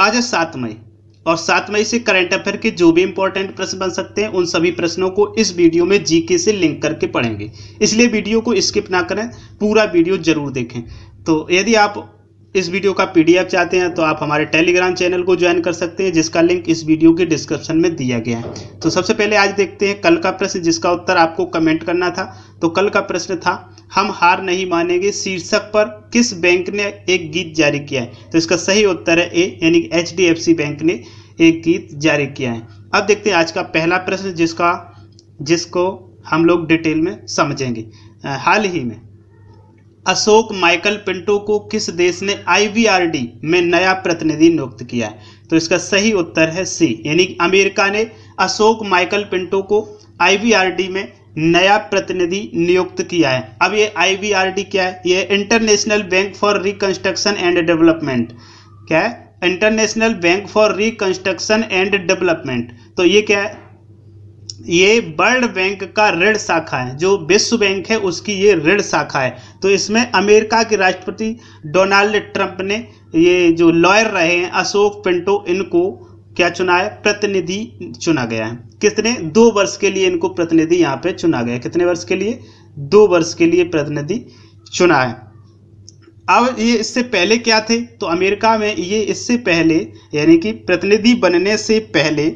आज है सात मई और सात मई से करंट अफेयर के जो भी इंपॉर्टेंट प्रश्न बन सकते हैं उन सभी प्रश्नों को इस वीडियो में जीके से लिंक करके पढ़ेंगे इसलिए वीडियो को स्किप ना करें पूरा वीडियो जरूर देखें तो यदि आप इस वीडियो का पीडीएफ चाहते हैं तो आप हमारे टेलीग्राम चैनल को ज्वाइन कर सकते हैं जिसका लिंक इस वीडियो के डिस्क्रिप्शन में दिया गया है तो सबसे पहले आज देखते हैं कल का प्रश्न जिसका उत्तर आपको कमेंट करना था तो कल का प्रश्न था हम हार नहीं मानेंगे शीर्षक पर किस बैंक ने एक गीत जारी किया है तो इसका सही उत्तर है ए यानी एच डी बैंक ने एक गीत जारी किया है अब देखते हैं आज का पहला प्रश्न जिसका जिसको हम लोग डिटेल में समझेंगे हाल ही में अशोक माइकल पिंटो को किस देश ने आईवीआरडी में नया प्रतिनिधि नियुक्त किया है तो इसका सही उत्तर है सी यानी अमेरिका ने अशोक माइकल पिंटो को आईवीआरडी में नया प्रतिनिधि नियुक्त किया है अब ये आईवीआरडी क्या है ये international bank for reconstruction and development क्या है international bank for reconstruction and development तो ये क्या है ये वर्ल्ड बैंक का ऋण शाखा है जो विश्व बैंक है उसकी ये ऋण शाखा है तो इसमें अमेरिका के राष्ट्रपति डोनाल्ड ट्रंप ने ये जो लॉयर रहे हैं अशोक पिंटो इनको क्या चुना है प्रतिनिधि चुना गया है कितने दो वर्ष के लिए इनको प्रतिनिधि यहाँ पे चुना गया है कितने वर्ष के लिए दो वर्ष के लिए प्रतिनिधि चुना है अब ये इससे पहले क्या थे तो अमेरिका में ये इससे पहले यानी कि प्रतिनिधि बनने से पहले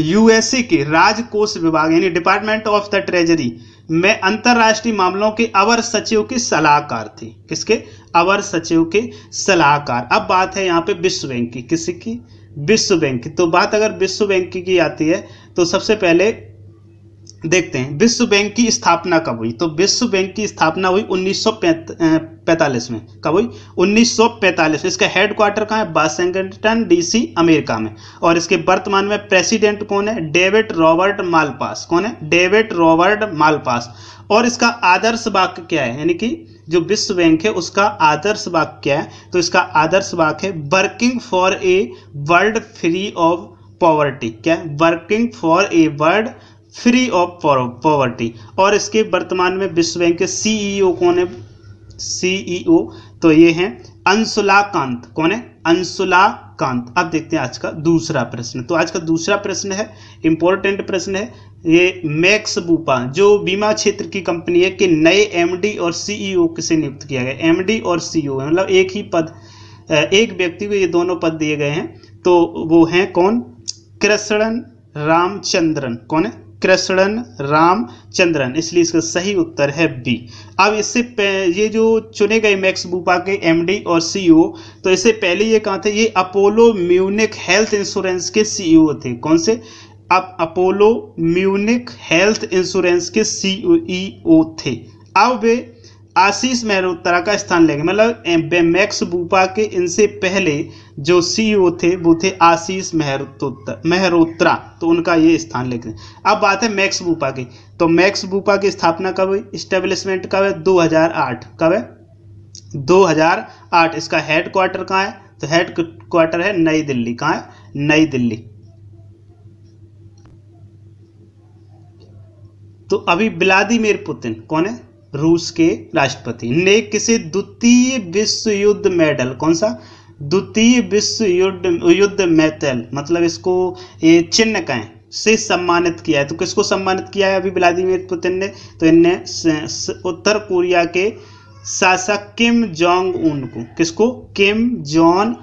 यूएसए के राजकोष विभाग यानी डिपार्टमेंट ऑफ द ट्रेजरी में अंतरराष्ट्रीय मामलों के अवर सचिव की सलाहकार थी किसके अवर सचिव के सलाहकार अब बात है यहाँ पे विश्व बैंक की किसी की विश्व बैंक की तो बात अगर विश्व बैंक की आती है तो सबसे पहले देखते हैं विश्व बैंक की स्थापना कब हुई तो विश्व बैंक की स्थापना हुई 1945 में कब हुई 1945 में इसका हेडक्वार्टर कहाँ है वाशिंगटन डीसी अमेरिका में और इसके वर्तमान में प्रेसिडेंट कौन है डेविड रॉबर्ट मालपास कौन है डेविड रॉबर्ट मालपास और इसका आदर्श वाक्य क्या है यानी कि जो विश्व बैंक है उसका आदर्श वाक्य क्या है तो इसका आदर्श वाक्य है working for a world free of poverty क्या working for a world free of poverty और इसके वर्तमान में विश्व बैंक के सीईओ e कौन है सीईओ e तो ये हैं अंशुला कांत कौन है अंशुला कांत अब देखते हैं आज का दूसरा प्रश्न तो आज का दूसरा प्रश्न है इंपॉर्टेंट प्रश्न है ये मैक्स बूपा जो बीमा क्षेत्र की कंपनी है कि नए एमडी और सीईओ e किसे नियुक्त किया गया एमडी और सीईओ मतलब एक ही पद एक व्यक्ति को ये दोनों पद दिए गए हैं तो वो हैं कौन कृष्णन रामचंद्रन कौन है कृष्णन रामचंद्रन इसलिए इसका सही उत्तर है बी अब इससे ये जो चुने गए मैक्स बुपा के एमडी और सीईओ तो इससे पहले ये कहा थे ये अपोलो म्यूनिक हेल्थ इंश्योरेंस के सीईओ थे कौन से अब अपोलो म्यूनिक हेल्थ इंश्योरेंस के सीईओ e थे अब वे आशीष मेहरोत्रा का स्थान लेंगे मतलब मैक्स बूपा के इनसे पहले जो सीईओ e थे वो थे आशीष मेहरोत्रा तो उनका ये स्थान लेंगे अब बात है मैक्स बूपा की तो मैक्स बूपा की स्थापना कब हुई स्टेब्लिशमेंट कब है 2008 कब है 2008 इसका हेड क्वार्टर कहाँ है तो हेड क्वार्टर है नई दिल्ली कहाँ है नई दिल्ली तो अभी ब्लादिमिर पुतिन कौन है रूस के राष्ट्रपति ने किसी द्वितीय विश्व युद्ध मेडल कौन सा द्वितीय विश्व युद्ध युद्ध मेडल मतलब इसको ये चिन्ह कहें से सम्मानित किया है तो किसको सम्मानित किया है अभी व्लादिमिर पुतिन ने तो इनने उत्तर कोरिया के शासक किम जोंग उन को किसको किम जोन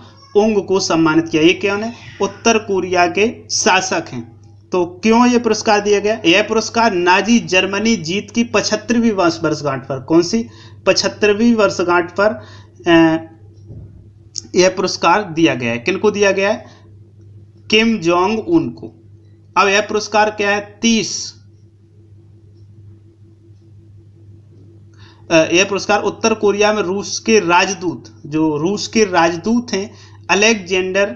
उंग को सम्मानित किया ये क्या है उत्तर कोरिया के शासक हैं तो क्यों ये पुरस्कार दिया गया यह पुरस्कार नाजी जर्मनी जीत की पचहत्तरवीं वर्षगांठ पर कौन सी पचहत्तरवीं वर्षगांठ पर यह पुरस्कार दिया गया है किनको दिया गया है किम जोंग उन को अब यह पुरस्कार क्या है तीस यह पुरस्कार उत्तर कोरिया में रूस के राजदूत जो रूस के राजदूत हैं अलेक्जेंडर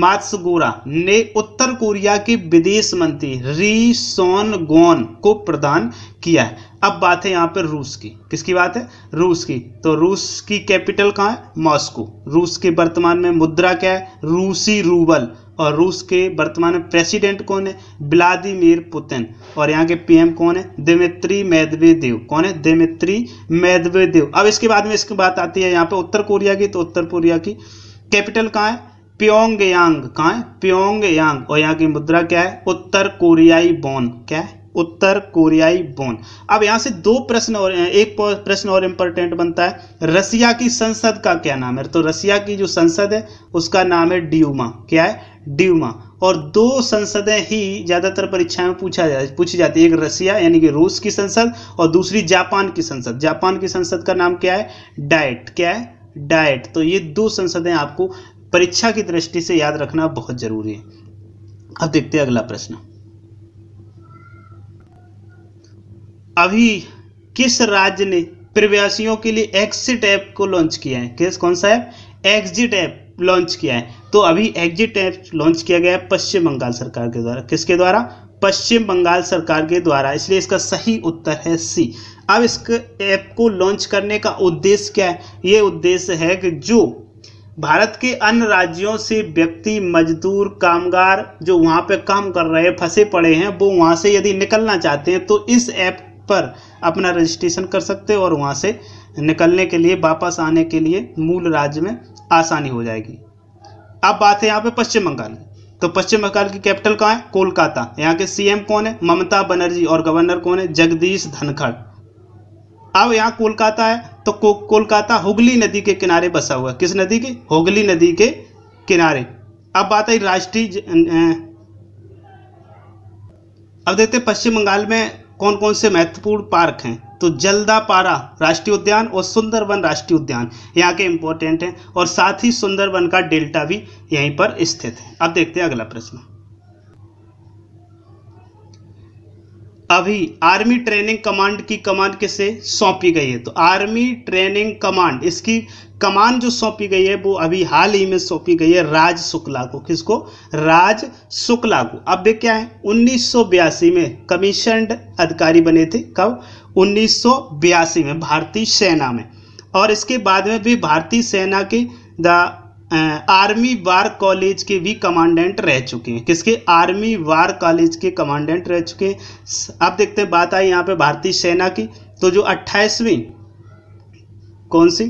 मात्सगोरा ने उत्तर कोरिया के विदेश मंत्री री सोन गोन को प्रदान किया है अब बात है यहाँ पर रूस की किसकी बात है रूस की तो रूस की कैपिटल कहाँ है मॉस्को रूस के वर्तमान में मुद्रा क्या है रूसी रूबल और रूस के वर्तमान में प्रेसिडेंट कौन है व्लादिमीर पुतिन और यहाँ के पीएम कौन है दिमित्री मैदवेदेव कौन है दिमित्री मैदवेदेव अब इसके बाद में इसकी बात आती है यहाँ पे उत्तर कोरिया की तो उत्तर कोरिया की कैपिटल कहाँ है प्योंग यांग है प्योंग यांग और यहाँ की मुद्रा क्या है उत्तर कोरियाई बोन क्या है उत्तर कोरियाई बोन अब यहां से दो प्रश्न और एक प्रश्न और इंपॉर्टेंट बनता है रसिया की संसद का क्या नाम है तो रसिया की जो संसद है उसका नाम है ड्यूमा क्या है ड्यूमा और दो संसदें ही ज़्यादातर परीक्षा में पूछा जा पूछी जाती है एक रसिया यानी कि रूस की संसद और दूसरी जापान की संसद जापान की संसद का नाम क्या है डाइट क्या है डाइट तो ये दो संसदें आपको परीक्षा की दृष्टि से याद रखना बहुत जरूरी है अब देखते हैं अगला प्रश्न अभी किस राज्य ने प्रवासियों के लिए एक्सिट ऐप को लॉन्च किया है किस कौन सा ऐप एक्सिट ऐप लॉन्च किया है तो अभी एग्जिट ऐप लॉन्च किया गया है पश्चिम बंगाल सरकार के द्वारा किसके द्वारा पश्चिम बंगाल सरकार के द्वारा इसलिए इसका सही उत्तर है सी अब इस ऐप को लॉन्च करने का उद्देश्य क्या है ये उद्देश्य है कि जो भारत के अन्य राज्यों से व्यक्ति मजदूर कामगार जो वहाँ पे काम कर रहे हैं फंसे पड़े हैं वो वहाँ से यदि निकलना चाहते हैं तो इस ऐप पर अपना रजिस्ट्रेशन कर सकते हैं और वहाँ से निकलने के लिए वापस आने के लिए मूल राज्य में आसानी हो जाएगी अब बात है यहाँ पे पश्चिम बंगाल की तो पश्चिम बंगाल की कैपिटल कहाँ है कोलकाता यहाँ के सीएम कौन है ममता बनर्जी और गवर्नर कौन है जगदीश धनखड़ अब यहाँ कोलकाता है तो कोलकाता हुगली नदी के किनारे बसा हुआ किस नदी के हुगली नदी के किनारे अब बात आई राष्ट्रीय अं, अं, अब देखते पश्चिम बंगाल में कौन कौन से महत्वपूर्ण पार्क हैं तो जल्दापारा राष्ट्रीय उद्यान और सुंदरवन राष्ट्रीय उद्यान यहाँ के इंपॉर्टेंट हैं और साथ ही सुंदरवन का डेल्टा भी यहीं पर स्थित है अब देखते हैं अगला प्रश्न अभी आर्मी ट्रेनिंग कमांड की कमान किसे सौंपी गई है तो आर्मी ट्रेनिंग कमांड इसकी कमान जो सौंपी गई है वो अभी हाल ही में सौंपी गई है राज शुक्ला को किसको राज शुक्ला को अब देख क्या है उन्नीस में कमीशनड अधिकारी बने थे कब उन्नीस में भारतीय सेना में और इसके बाद में भी भारतीय सेना के द आर्मी वार कॉलेज के भी कमांडेंट रह चुके हैं किसके आर्मी वार कॉलेज के कमांडेंट रह चुके हैं आप देखते हैं बात आई यहाँ पे भारतीय सेना की तो जो अट्ठाईसवीं कौन सी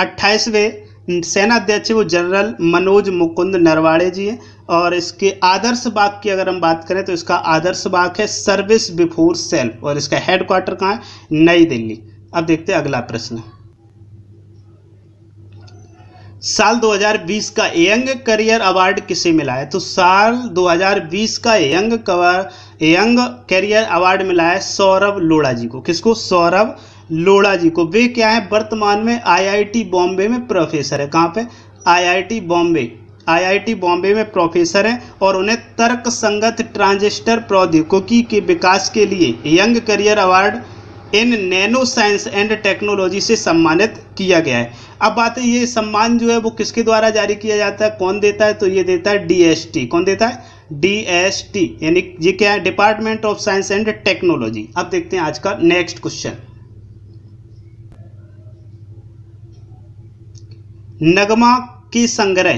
अट्ठाईसवें सेना अध्यक्ष वो जनरल मनोज मुकुंद नरवाड़े जी हैं और इसके आदर्श बाग की अगर हम बात करें तो इसका आदर्श बाग है सर्विस बिफोर सेल्फ और इसका हेडक्वार्टर कहाँ है नई दिल्ली अब देखते हैं अगला प्रश्न साल 2020 का यंग करियर अवार्ड किसे मिला है तो साल 2020 का young cover young career award मिला है सौरभ लोढ़ा जी को किसको सौरभ लोढ़ा जी को वे क्या है वर्तमान में आईआईटी बॉम्बे में प्रोफेसर है कहाँ पे आईआईटी बॉम्बे आईआईटी बॉम्बे में प्रोफेसर हैं और उन्हें तर्क संगत ट्रांजिस्टर प्रौद्योगिकी के विकास के लिए young career award in nano science and technology से सम्मानित किया गया है अब बात है ये सम्मान जो है वो किसके द्वारा जारी किया जाता है कौन देता है तो ये देता है डीएसटी कौन देता है डीएसटी यानी ये क्या है department of science and technology अब देखते हैं आज का नेक्स्ट क्वेश्चन नगमा की संग्रह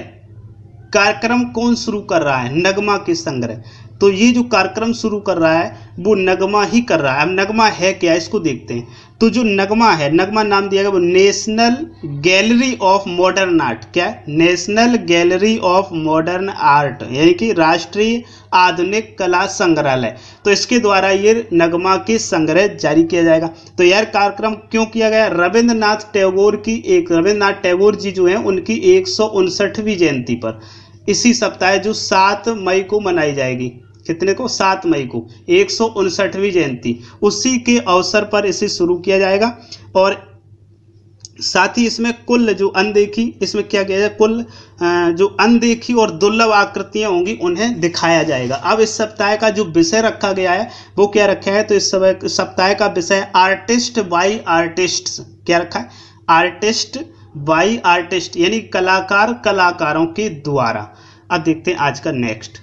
कार्यक्रम कौन शुरू कर रहा है नगमा की संग्रह तो ये जो कार्यक्रम शुरू कर रहा है वो नगमा ही कर रहा है अब नगमा है क्या इसको देखते हैं तो जो नगमा है नगमा नाम दिया गया वो national gallery of modern art क्या national gallery of modern art यानी कि राष्ट्रीय आधुनिक कला संग्रहालय तो इसके द्वारा ये नगमा के संग्रह जारी किया जाएगा तो यार कार्यक्रम क्यों किया गया रविंद्रनाथ टैगोर की एक रविंद्रनाथ टैगोर जी जो है उनकी एक सौ जयंती पर इसी सप्ताह जो सात मई को मनाई जाएगी कितने को सात मई को एक जयंती उसी के अवसर पर इसे शुरू किया जाएगा और साथ ही इसमें कुल जो अनदेखी इसमें क्या किया जाए कुल जो अनदेखी और दुर्लभ आकृतियां होंगी उन्हें दिखाया जाएगा अब इस सप्ताह का जो विषय रखा गया है वो क्या रखा है तो इस सप्ताह का विषय आर्टिस्ट बाई आर्टिस्ट क्या रखा है आर्टिस्ट बाई आर्टिस्ट यानी कलाकार कलाकारों के द्वारा अब देखते हैं आज का नेक्स्ट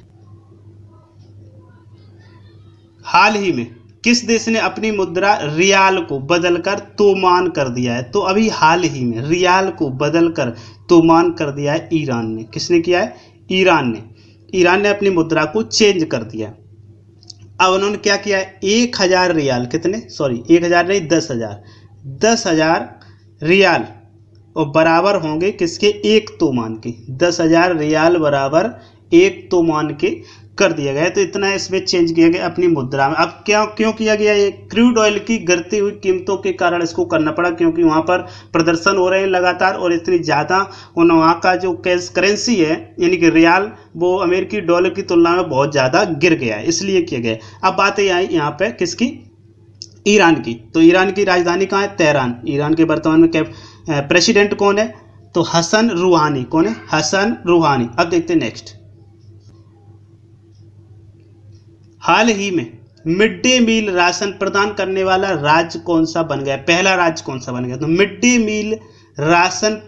हाल ही में किस देश ने अपनी मुद्रा रियाल को बदलकर तोमान कर दिया है तो अभी हाल ही में रियाल को बदलकर तोमान कर दिया है ईरान ने किसने किया है ईरान ने ईरान ने अपनी मुद्रा को चेंज कर दिया अब उन्होंने क्या किया है एक हजार रियाल कितने सॉरी एक हजार नहीं दस हजार दस हजार रियाल और बराबर होंगे किसके एक तो मान के दस हज़ार रियाल बराबर एक तो मान के कर दिया गया तो इतना इसमें चेंज किया गया अपनी मुद्रा में अब क्या क्यों किया गया ये क्रूड ऑयल की गिरती हुई कीमतों के कारण इसको करना पड़ा क्योंकि वहाँ पर प्रदर्शन हो रहे हैं लगातार और इतनी ज़्यादा उन वहाँ का जो कैश करेंसी है यानी कि रियाल वो अमेरिकी डॉलर की तुलना में बहुत ज़्यादा गिर गया है इसलिए किया गया अब बात आई यहाँ पर किसकी ईरान की तो ईरान की राजधानी कहाँ है तेहरान ईरान के वर्तमान में कैप प्रेसिडेंट कौन है तो हसन रूहानी कौन है हसन रूहानी अब देखते हैं नेक्स्ट हाल ही में मिड डे मील राशन प्रदान करने वाला राज्य कौन सा बन गया पहला राज्य कौन सा बन गया तो मिड डे मील राशन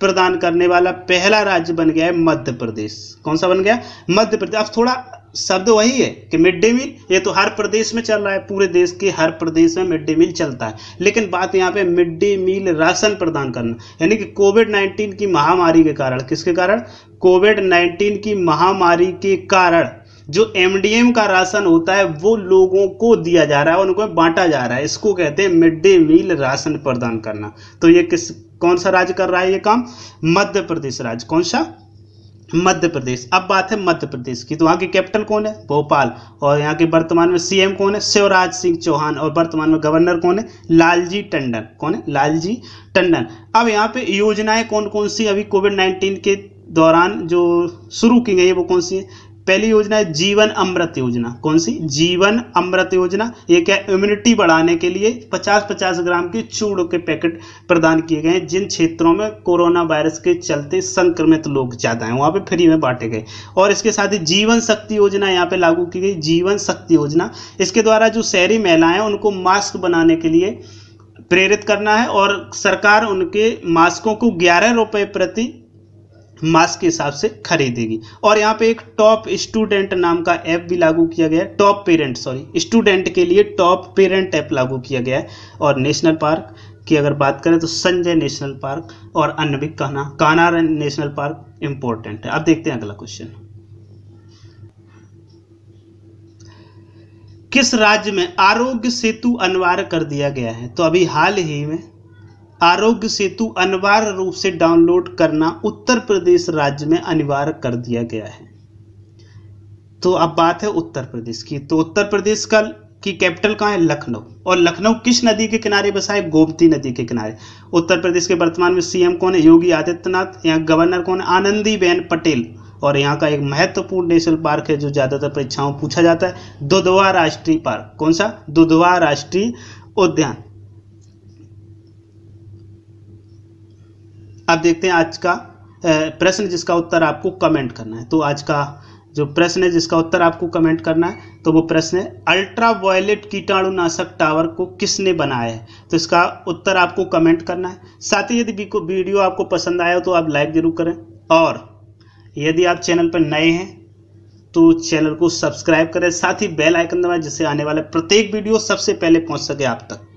प्रदान करने वाला पहला राज्य बन गया है मध्य प्रदेश कौन सा बन गया मध्य प्रदेश अब थोड़ा शब्द वही है कि मिड डे मील ये तो हर प्रदेश में चल रहा है पूरे देश के हर प्रदेश में मिड डे मील चलता है लेकिन बात यहाँ पे मिड डे मील राशन प्रदान करना यानी कि कोविड 19 की महामारी के कारण किसके कारण कोविड 19 की महामारी के कारण जो एमडीएम का राशन होता है वो लोगों को दिया जा रहा है उनको बांटा जा रहा है इसको कहते हैं मिड डे मील राशन प्रदान करना तो ये किस कौन सा राज्य कर रहा है ये काम मध्य प्रदेश राज्य कौन सा मध्य प्रदेश अब बात है मध्य प्रदेश की तो वहाँ की कैपिटल कौन है भोपाल और यहाँ के वर्तमान में सीएम कौन है शिवराज सिंह चौहान और वर्तमान में गवर्नर कौन है लालजी टंडन कौन है लालजी टंडन अब यहाँ पे योजनाएं कौन कौन सी अभी कोविड नाइन्टीन के दौरान जो शुरू की गई है वो कौन सी है पहली योजना है जीवन अमृत योजना कौन सी जीवन अमृत योजना ये क्या इम्यूनिटी बढ़ाने के लिए 50-50 ग्राम के चूड़ के पैकेट प्रदान किए गए हैं जिन क्षेत्रों में कोरोना वायरस के चलते संक्रमित लोग ज़्यादा हैं वहाँ पे फ्री में बांटे गए और इसके साथ ही जीवन शक्ति योजना यहाँ पे लागू की गई जीवन शक्ति योजना इसके द्वारा जो शहरी महिलाएं उनको मास्क बनाने के लिए प्रेरित करना है और सरकार उनके मास्कों को ग्यारह रुपये प्रति मास के हिसाब से खरीदेगी और यहाँ पे एक टॉप स्टूडेंट नाम का ऐप भी लागू किया गया है टॉप पेरेंट सॉरी स्टूडेंट के लिए टॉप पेरेंट ऐप लागू किया गया है और नेशनल पार्क की अगर बात करें तो संजय नेशनल पार्क और अन्य भी काना कानार नेशनल पार्क इंपॉर्टेंट है अब देखते हैं अगला क्वेश्चन किस राज्य में आरोग्य सेतु अनिवार्य कर दिया गया है तो अभी हाल ही में आरोग्य सेतु अनिवार्य रूप से डाउनलोड करना उत्तर प्रदेश राज्य में अनिवार्य कर दिया गया है तो अब बात है उत्तर प्रदेश की तो उत्तर प्रदेश का की कैपिटल कहाँ है लखनऊ और लखनऊ किस नदी के किनारे बसा है गोमती नदी के किनारे उत्तर प्रदेश के वर्तमान में सीएम कौन है योगी आदित्यनाथ यहाँ गवर्नर कौन है आनंदी बेन पटेल और यहाँ का एक महत्वपूर्ण नेशनल पार्क है जो ज़्यादातर परीक्षाओं पूछा जाता है दुधवा राष्ट्रीय पार्क कौन सा दुधवा राष्ट्रीय उद्यान अब देखते हैं आज का प्रश्न जिसका उत्तर आपको कमेंट करना है तो आज का जो प्रश्न है जिसका उत्तर आपको कमेंट करना है तो वो प्रश्न है अल्ट्रा वायलेट कीटाणुनाशक टावर को किसने बनाया है तो इसका उत्तर आपको कमेंट करना है साथ ही यदि वीडियो आपको पसंद आया हो तो आप लाइक ज़रूर करें और यदि आप चैनल पर नए हैं तो चैनल को सब्सक्राइब करें साथ ही बेल आइकन दबाएं जिससे आने वाले प्रत्येक वीडियो सबसे पहले पहुंच सके आप तक